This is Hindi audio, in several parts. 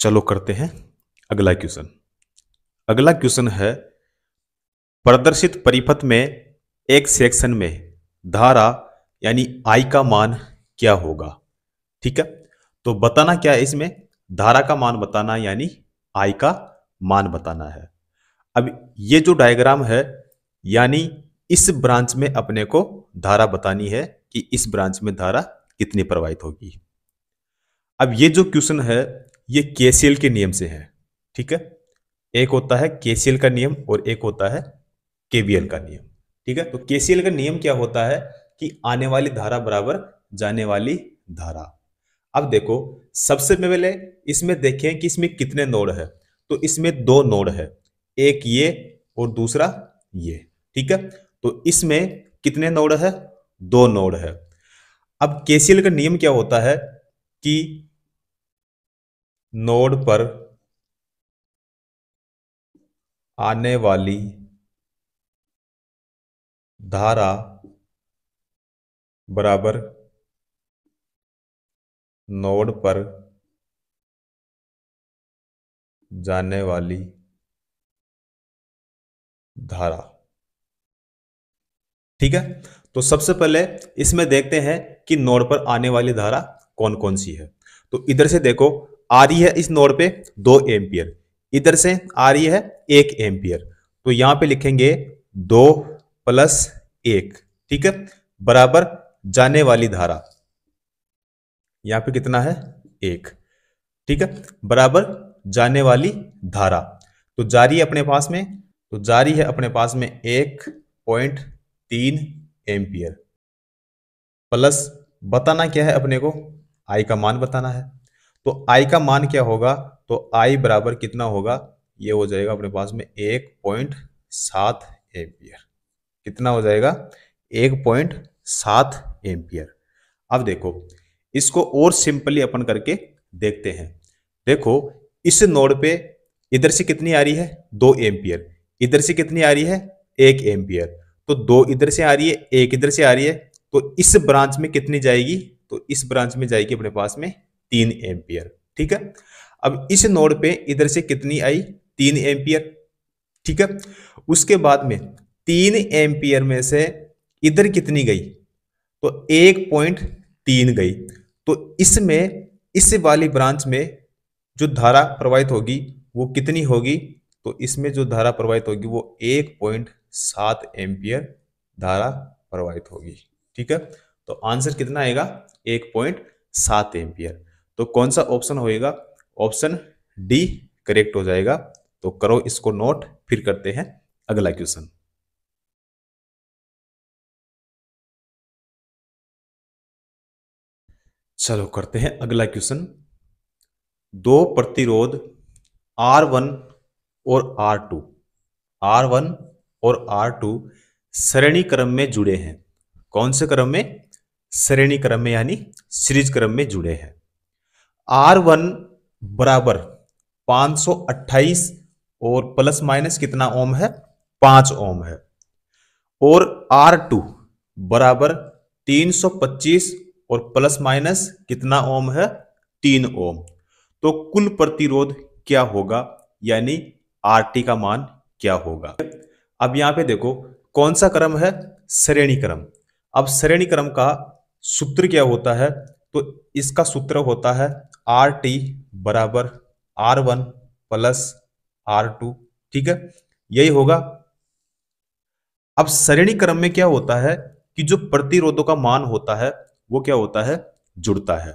चलो करते हैं अगला क्वेश्चन अगला क्वेश्चन है प्रदर्शित परिपथ में एक सेक्शन में धारा यानी आई का मान क्या होगा ठीक है तो बताना क्या है इसमें धारा का मान बताना यानी आई का मान बताना है अब ये जो डायग्राम है यानी इस ब्रांच में अपने को धारा बतानी है कि इस ब्रांच में धारा कितनी प्रवाहित होगी अब ये जो क्वेश्चन है ये केसीएल के नियम से है ठीक है एक होता है केसीएल का नियम और एक होता है केवीएल का नियम ठीक है तो केसीएल का नियम क्या होता है कि आने वाली धारा बराबर जाने वाली धारा अब देखो सबसे पहले इसमें देखें कि इसमें कितने नोड है तो इसमें दो नोड है एक ये और दूसरा ये ठीक है तो इसमें कितने नोड है दो नोड है अब केसीएल का नियम क्या होता है कि नोड पर आने वाली धारा बराबर नोड पर जाने वाली धारा ठीक है तो सबसे पहले इसमें देखते हैं कि नोड पर आने वाली धारा कौन कौन सी है तो इधर से देखो आ रही है इस नोड पे दो एम्पियर इधर से आ रही है एक एम्पियर तो यहां पे लिखेंगे दो प्लस एक ठीक है बराबर जाने वाली धारा यहां पे कितना है एक ठीक है बराबर जाने वाली धारा तो जारी है अपने पास में तो जारी है अपने पास में एक पॉइंट तीन एम्पियर प्लस बताना क्या है अपने को आई का मान बताना है तो आई का मान क्या होगा तो आई बराबर कितना होगा ये हो जाएगा अपने पास में एक पॉइंट सात एम्पियर कितना हो जाएगा एक पॉइंट सात एम्पियर अब देखो इसको और सिंपली अपन करके देखते हैं देखो इस नोड पे इधर से कितनी आ रही है दो एम्पियर इधर से कितनी आ रही है एक एम्पियर तो दो इधर से आ रही है एक इधर से आ रही है तो इस ब्रांच में कितनी जाएगी तो इस ब्रांच में जाएगी अपने पास में तीन एम्पियर ठीक है अब इस नोड पे इधर से कितनी आई तीन एम्पियर ठीक है उसके बाद में तीन एम्पियर में से इधर कितनी गई तो एक पॉइंट तीन गई तो इसमें इस वाली ब्रांच में जो धारा प्रवाहित होगी वो कितनी होगी तो इसमें जो धारा प्रवाहित होगी वो एक पॉइंट सात एम्पियर धारा प्रवाहित होगी ठीक है तो आंसर कितना आएगा एक पॉइंट सात एम्पियर तो कौन सा ऑप्शन होएगा ऑप्शन डी करेक्ट हो जाएगा तो करो इसको नोट फिर करते हैं अगला क्वेश्चन चलो करते हैं अगला क्वेश्चन दो प्रतिरोध आर वन और आर टू आर वन और आर टू श्रेणी क्रम में जुड़े हैं कौन से क्रम में श्रेणी क्रम में यानी सीरीज क्रम में जुड़े हैं आर वन बराबर 528 और प्लस माइनस कितना ओम है पांच ओम है और आर टू बराबर पच्चीस और प्लस माइनस कितना ओम है तीन ओम तो कुल प्रतिरोध क्या होगा यानी आर टी का मान क्या होगा अब यहां पे देखो कौन सा क्रम है श्रेणी क्रम अब श्रेणी क्रम का सूत्र क्या होता है तो इसका सूत्र होता है आर टी बराबर R one plus R two ठीक है यही होगा अब श्रेणी क्रम में क्या होता है कि जो प्रतिरोधों का मान होता है वो क्या होता है जुड़ता है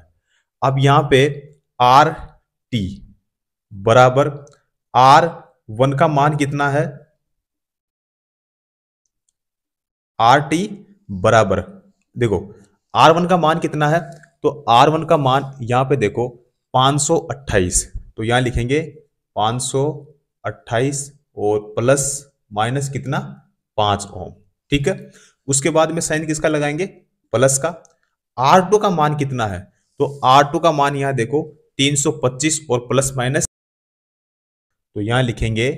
अब यहां पे आर टी बराबर आर वन का मान कितना है आर टी बराबर देखो आर वन का मान कितना है तो आर वन का मान यहां पे देखो 528 तो यहां लिखेंगे 528 और प्लस माइनस कितना पांच ओम ठीक है उसके बाद में साइन किसका लगाएंगे प्लस का आर टू का मान कितना है तो आर टू का मान यहां देखो 325 और प्लस माइनस तो यहां लिखेंगे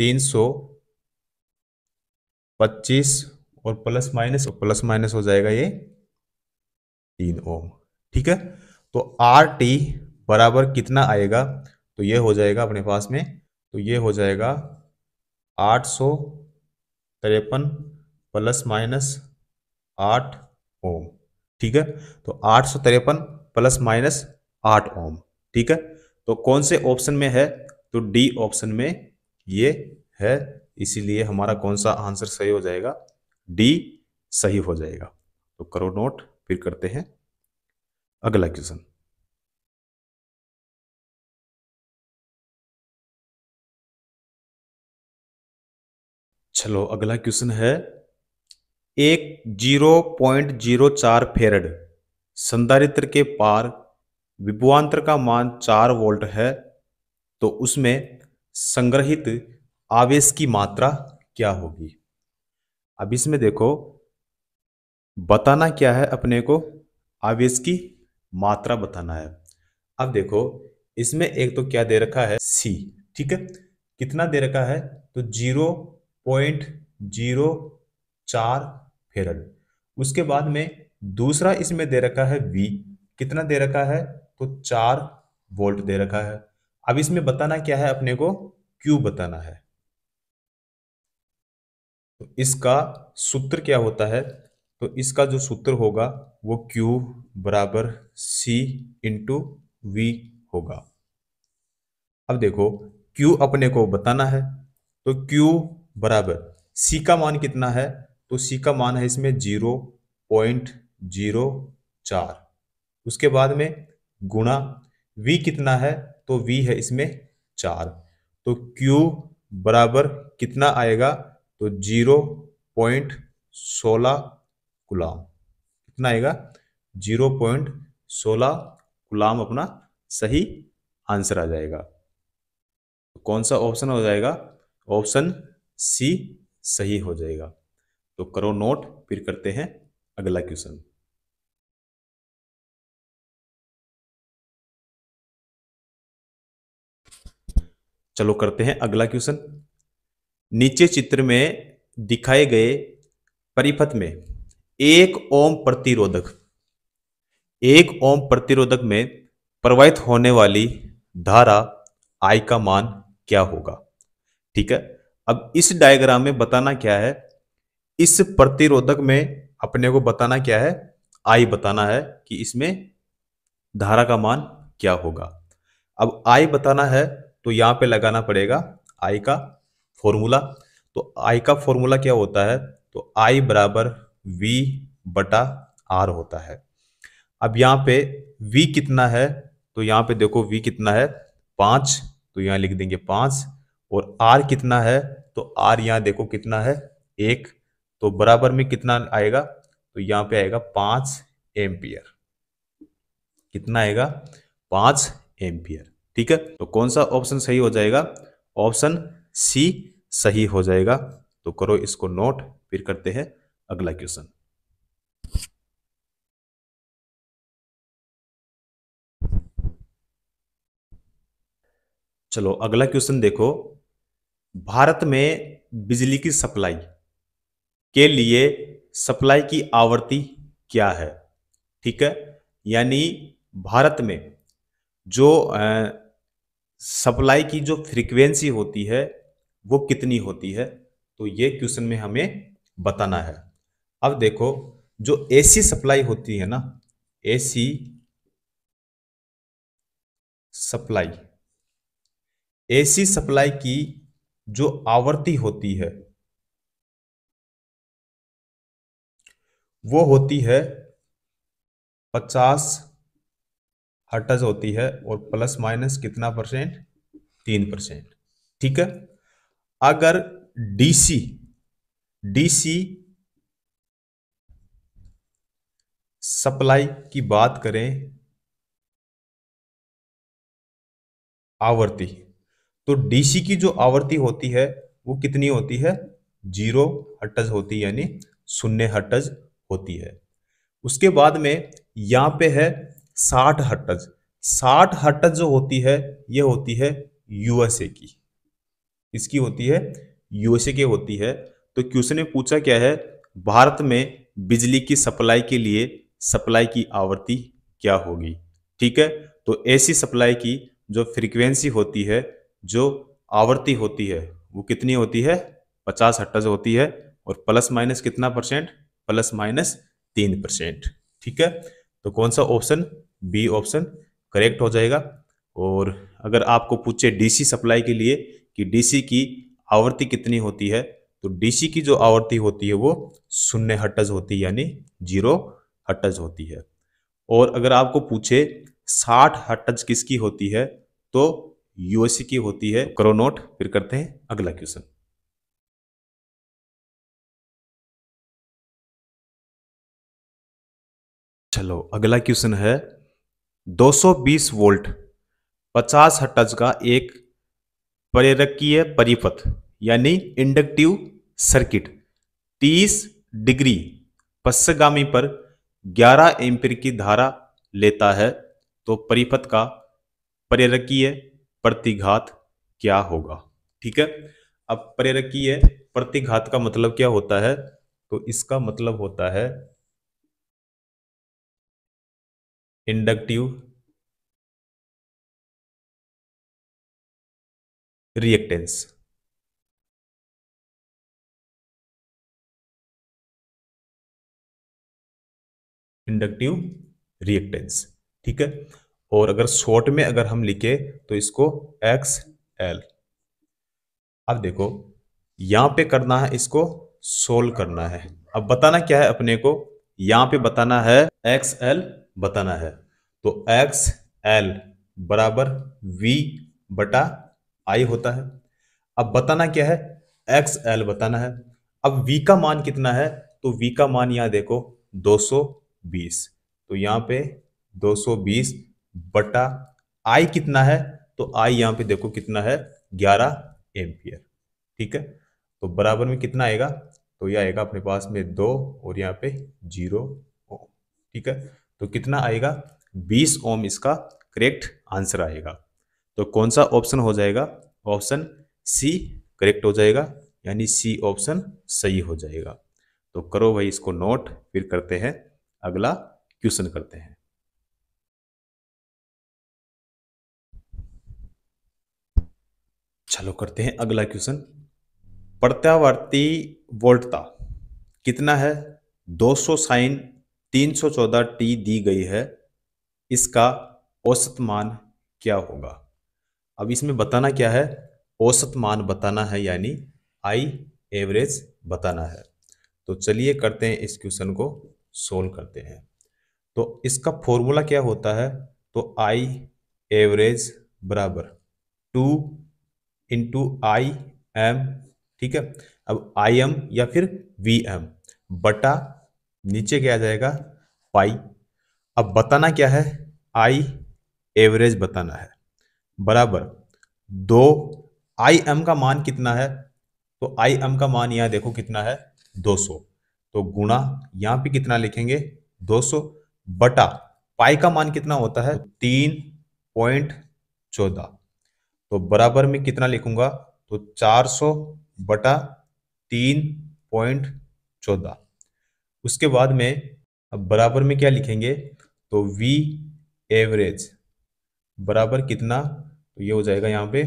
325 और प्लस माइनस और तो प्लस माइनस हो जाएगा ये तीन ओम ठीक है तो आर टी बराबर कितना आएगा तो ये हो जाएगा अपने पास में तो ये हो जाएगा आठ सौ तिरपन प्लस माइनस आठ ओम ठीक है तो आठ सौ तिरपन प्लस माइनस आठ ओम ठीक है तो कौन से ऑप्शन में है तो डी ऑप्शन में ये है इसीलिए हमारा कौन सा आंसर सही हो जाएगा डी सही हो जाएगा तो करो नोट फिर करते हैं अगला क्वेश्चन चलो अगला क्वेश्चन है एक जीरो पॉइंट जीरो चार फेरड संधारित्र के पार विभुआंतर का मान चार वोल्ट है तो उसमें संग्रहित आवेश की मात्रा क्या होगी अब इसमें देखो बताना क्या है अपने को आवेश की मात्रा बताना है अब देखो इसमें एक तो क्या दे रखा है सी ठीक है कितना दे रखा है तो जीरो पॉइंट जीरो चार फेरल उसके बाद में दूसरा इसमें दे रखा है वी कितना दे रखा है तो चार वोल्ट दे रखा है अब इसमें बताना क्या है अपने को क्यू बताना है तो इसका सूत्र क्या होता है तो इसका जो सूत्र होगा वो क्यू बराबर सी इंटू वी होगा अब देखो क्यू अपने को बताना है तो क्यू बराबर सी का मान कितना है तो सी का मान है इसमें जीरो पॉइंट जीरो चार उसके बाद में गुणा वी कितना है तो वी है इसमें चार तो क्यू बराबर कितना आएगा तो जीरो पॉइंट सोलह गुलाम कितना आएगा जीरो पॉइंट सोलह गुलाम अपना सही आंसर आ जाएगा तो कौन सा ऑप्शन हो जाएगा ऑप्शन सी सही हो जाएगा तो करो नोट फिर करते हैं अगला क्वेश्चन चलो करते हैं अगला क्वेश्चन नीचे चित्र में दिखाए गए परिपथ में एक ओम प्रतिरोधक एक ओम प्रतिरोधक में प्रवाहित होने वाली धारा आई का मान क्या होगा ठीक है अब इस डायग्राम में बताना क्या है इस प्रतिरोधक में अपने को बताना क्या है आई बताना है कि इसमें धारा का मान क्या होगा अब आई बताना है तो यहां पे लगाना पड़ेगा आई का फॉर्मूला तो आई का फॉर्मूला क्या होता है तो आई बराबर वी बटा आर होता है अब यहां पे वी कितना है तो यहां पे देखो वी कितना है पांच तो यहां लिख देंगे पांच और आर कितना है तो आर यहाँ देखो कितना है एक तो बराबर में कितना आएगा तो यहाँ पे आएगा पांच एम्पियर कितना आएगा पांच एम्पियर ठीक है तो कौन सा ऑप्शन सही हो जाएगा ऑप्शन सी सही हो जाएगा तो करो इसको नोट फिर करते हैं अगला क्वेश्चन चलो अगला क्वेश्चन देखो भारत में बिजली की सप्लाई के लिए सप्लाई की आवृत्ति क्या है ठीक है यानी भारत में जो सप्लाई की जो फ्रीक्वेंसी होती है वो कितनी होती है तो ये क्वेश्चन में हमें बताना है अब देखो जो एसी सप्लाई होती है ना एसी सप्लाई एसी सप्लाई की जो आवृत्ति होती है वो होती है पचास हटज होती है और प्लस माइनस कितना परसेंट तीन परसेंट ठीक है अगर डीसी डीसी सप्लाई की बात करें आवर्ती तो डीसी की जो आवृत्ति होती है वो कितनी होती है जीरो हटज होती है यानी शून्य हटज होती है उसके बाद में यहाँ पे है साठ हटज साठ हटज जो होती है ये होती है यूएसए की इसकी होती है यूएसए की होती है तो क्वेश्चन ने पूछा क्या है भारत में बिजली की सप्लाई के लिए सप्लाई की आवृत्ति क्या होगी ठीक है तो ऐसी सप्लाई की जो फ्रीक्वेंसी होती है जो आवृत्ति होती है वो कितनी होती है पचास हट्टज होती है और प्लस माइनस कितना परसेंट प्लस माइनस तीन परसेंट ठीक है तो कौन सा ऑप्शन बी ऑप्शन करेक्ट हो जाएगा और अगर आपको पूछे डीसी सप्लाई के लिए कि डीसी की आवृत्ति कितनी होती है तो डीसी की जो आवृत्ति होती है वो शून्य हट्टज होती है यानी जीरो हट्टज होती है और अगर आपको पूछे साठ हट्टज किसकी होती है तो यूएससी की होती है करो नोट फिर करते हैं अगला क्वेश्चन चलो अगला क्वेश्चन है 220 वोल्ट 50 हटज का एक प्रेरकीय परिपथ यानी इंडक्टिव सर्किट 30 डिग्री पश्चगामी पर 11 एम्पीयर की धारा लेता है तो परिपथ का प्रेरकीय प्रतिघात क्या होगा ठीक है अब प्रेरकीय प्रतिघात का मतलब क्या होता है तो इसका मतलब होता है इंडक्टिव रिएक्टेंस इंडक्टिव रिएक्टेंस ठीक है और अगर शॉर्ट में अगर हम लिखे तो इसको एक्स एल अब देखो यहां पे करना है इसको सोल्व करना है अब बताना क्या है अपने को यहां पे बताना है एक्स एल बताना है तो एक्स एल बराबर वी बटा आई होता है अब बताना क्या है एक्स एल बताना है अब वी का मान कितना है तो वी का मान यहां देखो 220 तो यहां पे 220 बटा आई कितना है तो आई यहां पे देखो कितना है ग्यारह एम्पियर ठीक है तो बराबर में कितना आएगा तो ये आएगा अपने पास में दो और यहाँ पे जीरो ओम ठीक है तो कितना आएगा बीस ओम इसका करेक्ट आंसर आएगा तो कौन सा ऑप्शन हो जाएगा ऑप्शन सी करेक्ट हो जाएगा यानी सी ऑप्शन सही हो जाएगा तो करो भाई इसको नोट फिर करते हैं अगला क्वेश्चन करते हैं चलो अच्छा, करते हैं अगला क्वेश्चन प्रत्यावर्ती वोल्टता कितना है 200 सौ साइन तीन टी दी गई है इसका औसत मान क्या होगा अब इसमें बताना क्या है औसत मान बताना है यानी आई एवरेज बताना है तो चलिए करते हैं इस क्वेश्चन को सोल्व करते हैं तो इसका फॉर्मूला क्या होता है तो आई एवरेज बराबर टू इंटू आई एम ठीक है अब आई एम या फिर वी एम बटा नीचे क्या आ जाएगा पाई अब बताना क्या है आई एवरेज बताना है बराबर दो आई एम का मान कितना है तो आई एम का मान यहाँ देखो कितना है 200 तो गुणा यहाँ पे कितना लिखेंगे 200 बटा पाई का मान कितना होता है तीन पॉइंट चौदह तो बराबर में कितना लिखूंगा तो 400 बटा तीन पॉइंट चौदह उसके बाद में अब बराबर में क्या लिखेंगे तो V एवरेज बराबर कितना तो ये हो जाएगा यहाँ पे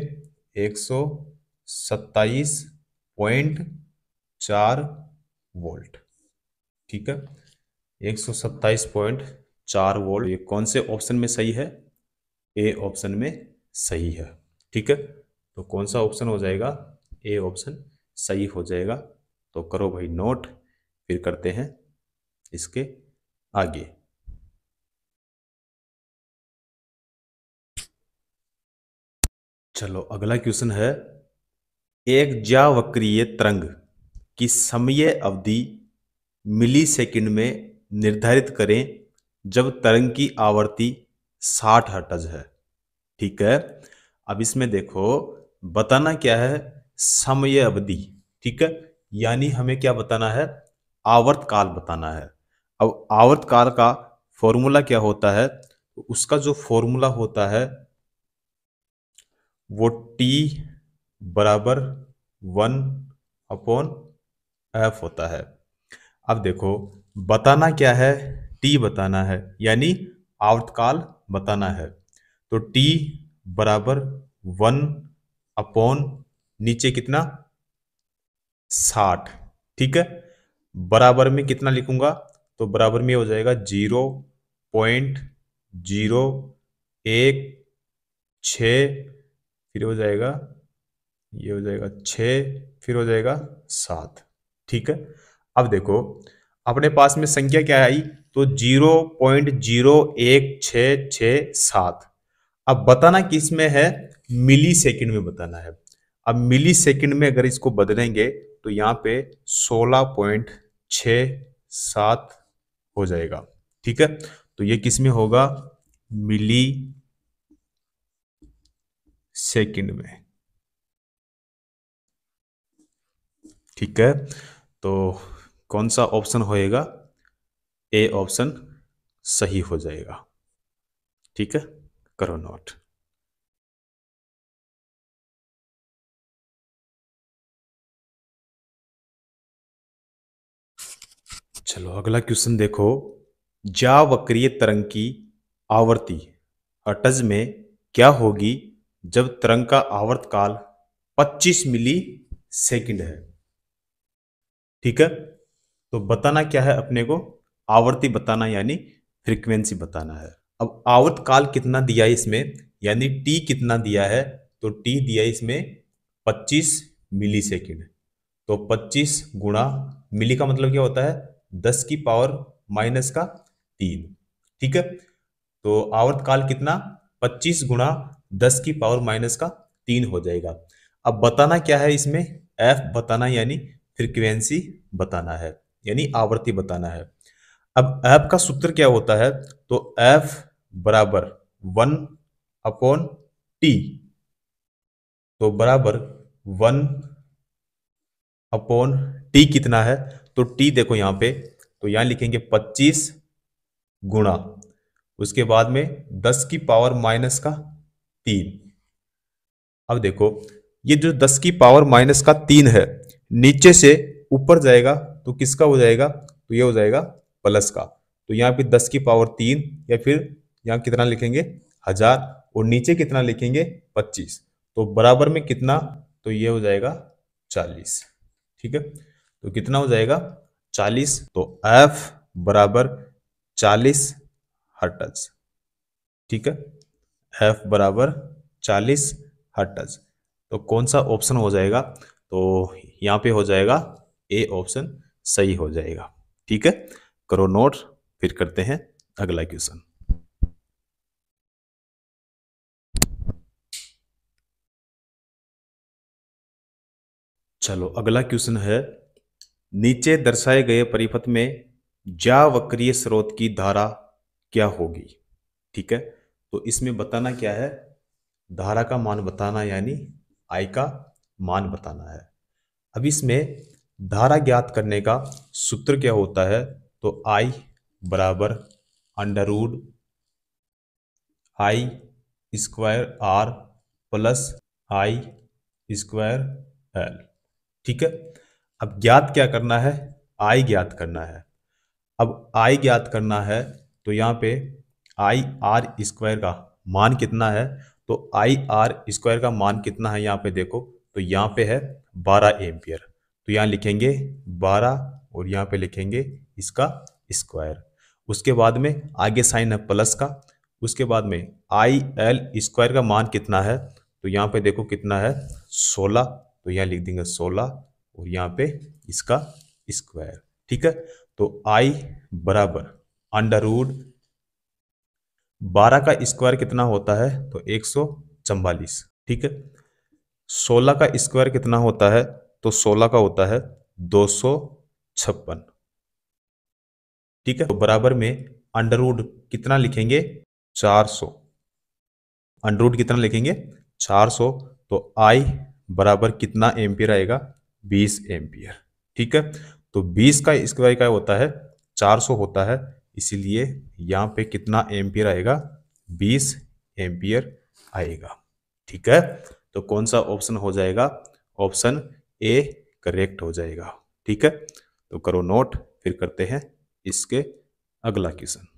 एक सौ सत्ताईस पॉइंट चार वोल्ट ठीक है एक सौ पॉइंट चार वोल्ट ये कौन से ऑप्शन में सही है ए ऑप्शन में सही है ठीक है तो कौन सा ऑप्शन हो जाएगा ए ऑप्शन सही हो जाएगा तो करो भाई नोट फिर करते हैं इसके आगे चलो अगला क्वेश्चन है एक ज्यावक्रीय तरंग की समय अवधि मिली सेकेंड में निर्धारित करें जब तरंग की आवृत्ति साठ हटज है ठीक है अब इसमें देखो बताना क्या है समय अवधि ठीक है यानी हमें क्या बताना है आवर्तकाल बताना है अब आवर्तकाल का फॉर्मूला क्या होता है तो उसका जो फॉर्मूला होता है वो टी बराबर वन अपॉन एफ होता है अब देखो बताना क्या है टी बताना है यानी आवर्तकाल बताना है तो टी बराबर वन अपॉन नीचे कितना साठ ठीक है बराबर में कितना लिखूंगा तो बराबर में हो जाएगा जीरो पॉइंट जीरो एक छ फिर हो जाएगा ये हो जाएगा छ फिर हो जाएगा सात ठीक है अब देखो अपने पास में संख्या क्या आई तो जीरो पॉइंट जीरो एक छ छ सात अब बताना किस में है मिली सेकेंड में बताना है अब मिली सेकेंड में अगर इसको बदलेंगे तो यहाँ पे सोलह पॉइंट छ सात हो जाएगा ठीक है तो ये किस में होगा मिली सेकेंड में ठीक है तो कौन सा ऑप्शन होएगा ए ऑप्शन सही हो जाएगा ठीक है नोट चलो अगला क्वेश्चन देखो जा वक्रीय तरंग की आवृत्ति अटज में क्या होगी जब तरंग का आवर्त काल 25 मिली सेकेंड है ठीक है तो बताना क्या है अपने को आवर्ती बताना यानी फ्रीक्वेंसी बताना है अब आवत काल कितना दिया है इसमें यानी टी कितना दिया है तो टी दिया है इसमें 25 मिली सेकेंड तो 25 गुणा मिली का मतलब क्या होता है 10 की पावर माइनस का तीन ठीक है तो आवर्त काल कितना 25 गुणा दस की पावर माइनस का तीन हो जाएगा अब बताना क्या है इसमें एफ बताना यानी फ्रिक्वेंसी बताना है यानी आवृत्ति बताना है अब एफ का सूत्र क्या होता है तो एफ बराबर वन अपॉन टी तो बराबर वन अपॉन टी कितना है तो टी देखो यहां पे तो यहां लिखेंगे पच्चीस गुणा उसके बाद में दस की पावर माइनस का तीन अब देखो ये जो दस की पावर माइनस का तीन है नीचे से ऊपर जाएगा तो किसका हो जाएगा तो ये हो जाएगा प्लस का तो यहां पे दस की पावर तीन या फिर यहाँ कितना लिखेंगे हजार और नीचे कितना लिखेंगे पच्चीस तो बराबर में कितना तो ये हो जाएगा चालीस ठीक है तो कितना हो जाएगा चालीस तो एफ बराबर चालीस हटज ठीक है एफ बराबर चालीस हटज तो कौन सा ऑप्शन हो जाएगा तो यहाँ पे हो जाएगा ए ऑप्शन सही हो जाएगा ठीक है करो नोट फिर करते हैं अगला क्वेश्चन चलो अगला क्वेश्चन है नीचे दर्शाए गए परिपथ में जा वक्रीय स्रोत की धारा क्या होगी ठीक है तो इसमें बताना क्या है धारा का मान बताना यानी आई का मान बताना है अब इसमें धारा ज्ञात करने का सूत्र क्या होता है तो आई बराबर under root I square R plus I square L ठीक है अब ज्ञात क्या करना है आई ज्ञात करना है अब आई ज्ञात करना है तो यहाँ पे आई आर स्क्वायर का मान कितना है तो आई आर स्क्वायर का मान कितना है यहाँ पे देखो तो यहाँ पे है बारह एम्पियर तो यहाँ लिखेंगे बारह और यहाँ पे लिखेंगे इसका स्क्वायर उसके बाद में आगे साइन है प्लस का उसके बाद में आई एल स्क्वायर का मान कितना है तो यहाँ पे देखो कितना है सोलह तो यहाँ लिख देंगे सोलह और यहाँ पे इसका स्क्वायर ठीक है तो आई बराबर अंडर रूड बारह का स्क्वायर कितना होता है तो एक सौ चम्बालीस ठीक है सोलह का स्क्वायर कितना होता है तो सोलह का होता है दो सौ छप्पन ठीक है तो बराबर में अंडरवुड कितना लिखेंगे चार सौ अंडरवुड कितना लिखेंगे चार सौ तो आई बराबर कितना एम्पियर आएगा 20 एम्पियर ठीक है तो 20 का स्क्वायर क्या होता है 400 होता है इसीलिए यहाँ पे कितना एम्पियर आएगा 20 एम्पियर आएगा ठीक है तो कौन सा ऑप्शन हो जाएगा ऑप्शन ए करेक्ट हो जाएगा ठीक है तो करो नोट फिर करते हैं इसके अगला क्वेश्चन